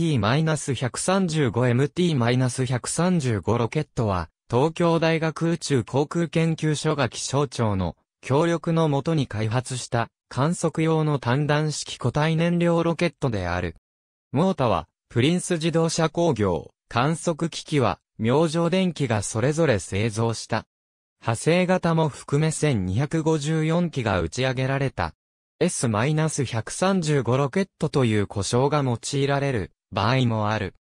MT-135MT-135 ロケットは、東京大学宇宙航空研究所が気象庁の協力のもとに開発した観測用の単弾式固体燃料ロケットである。モータは、プリンス自動車工業、観測機器は、明星電機がそれぞれ製造した。派生型も含め1254機が打ち上げられた。S-135 ロケットという故障が用いられる場合もある。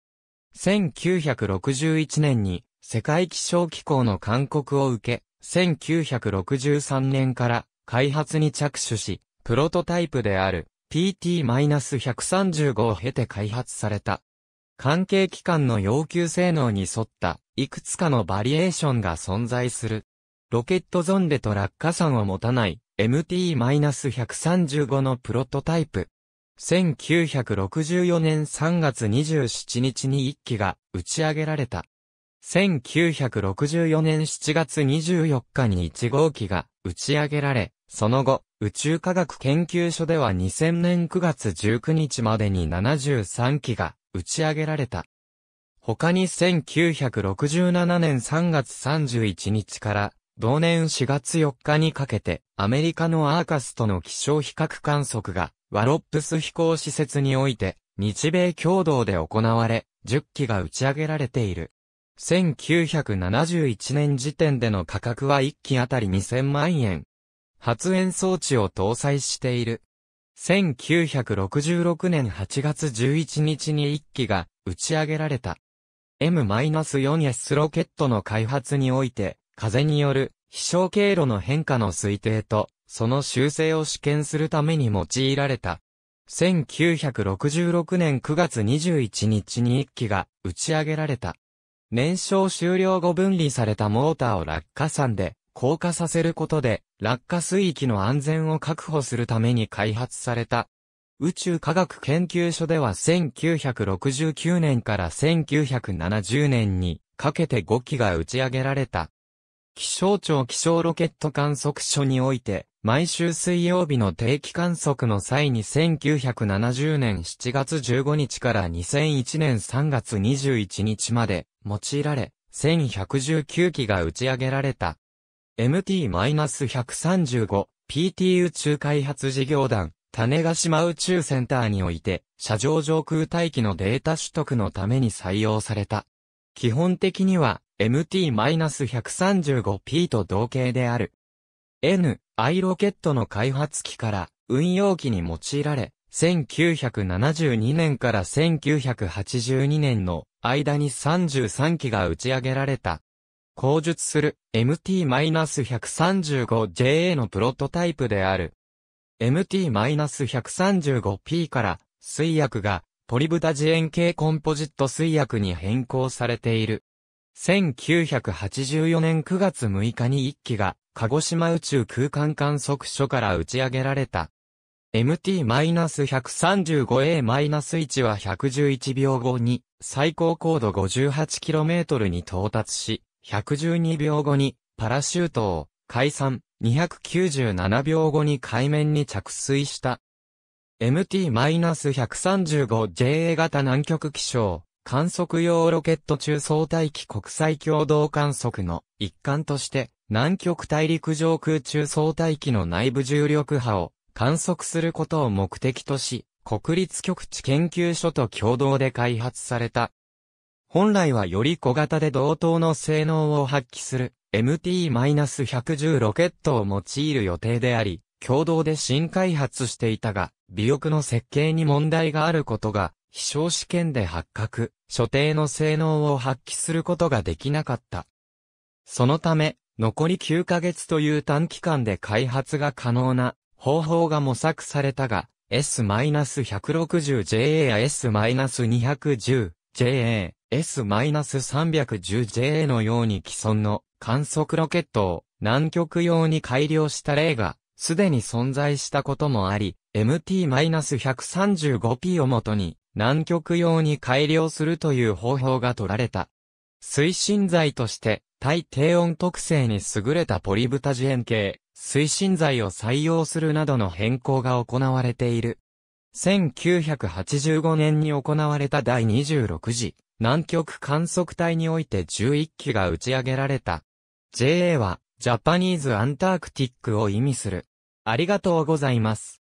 1961年に世界気象機構の勧告を受け、1963年から開発に着手し、プロトタイプである PT-135 を経て開発された。関係機関の要求性能に沿ったいくつかのバリエーションが存在する。ロケットゾンデと落下傘を持たない MT-135 のプロトタイプ1964年3月27日に1機が打ち上げられた。1964年7月24日に1号機が打ち上げられ、その後、宇宙科学研究所では2000年9月19日までに73機が打ち上げられた。他に1967年3月31日から同年4月4日にかけてアメリカのアーカスとの気象比較観測がワロップス飛行施設において、日米共同で行われ、10機が打ち上げられている。1971年時点での価格は1機あたり2000万円。発煙装置を搭載している。1966年8月11日に1機が打ち上げられた。M-4S ロケットの開発において、風による飛翔経路の変化の推定とその修正を試験するために用いられた。1966年9月21日に1機が打ち上げられた。燃焼終了後分離されたモーターを落下山で降下させることで落下水域の安全を確保するために開発された。宇宙科学研究所では1969年から1970年にかけて5機が打ち上げられた。気象庁気象ロケット観測所において毎週水曜日の定期観測の際に1970年7月15日から2001年3月21日まで用いられ、1119機が打ち上げられた。MT-135、PT 宇宙開発事業団、種ヶ島宇宙センターにおいて、車上上空待機のデータ取得のために採用された。基本的には、MT-135P と同型である。N、アイロケットの開発機から運用機に用いられ、1972年から1982年の間に33機が打ち上げられた。後述する MT-135JA のプロトタイプである。MT-135P から水薬がポリブタジエン系コンポジット水薬に変更されている。1984年9月6日に1機が鹿児島宇宙空間観測所から打ち上げられた。MT-135A-1 は111秒後に最高高度 58km に到達し、112秒後にパラシュートを解散、297秒後に海面に着水した。MT-135JA 型南極気象観測用ロケット中相対機国際共同観測の一環として南極大陸上空中相対機の内部重力波を観測することを目的とし、国立極地研究所と共同で開発された。本来はより小型で同等の性能を発揮する MT-110 ロケットを用いる予定であり、共同で新開発していたが、尾翼の設計に問題があることが、飛翔試験で発覚、所定の性能を発揮することができなかった。そのため、残り9ヶ月という短期間で開発が可能な方法が模索されたが、S-160JA や S-210JA、S-310JA のように既存の観測ロケットを南極用に改良した例がすでに存在したこともあり、MT-135P をもとに南極用に改良するという方法が取られた。推進剤として対低温特性に優れたポリブタジエン系、推進剤を採用するなどの変更が行われている。1985年に行われた第26次南極観測隊において11機が打ち上げられた。JA はジャパニーズアンタークティックを意味する。ありがとうございます。